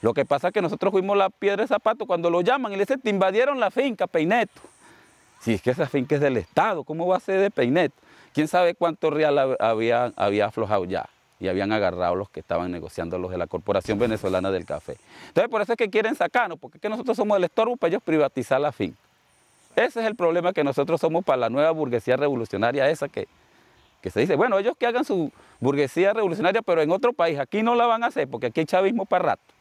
Lo que pasa es que nosotros fuimos la piedra de zapato cuando lo llaman y le dicen, te invadieron la finca, Peineto. Si es que esa finca es del Estado, ¿cómo va a ser de Peineto? ¿Quién sabe cuánto real había, había aflojado ya? Y habían agarrado los que estaban negociando los de la Corporación Venezolana del Café. Entonces, por eso es que quieren sacarnos, porque es que nosotros somos el estorbo para ellos privatizar la finca. Ese es el problema que nosotros somos para la nueva burguesía revolucionaria esa que, que se dice, bueno, ellos que hagan su burguesía revolucionaria, pero en otro país, aquí no la van a hacer, porque aquí hay chavismo para rato.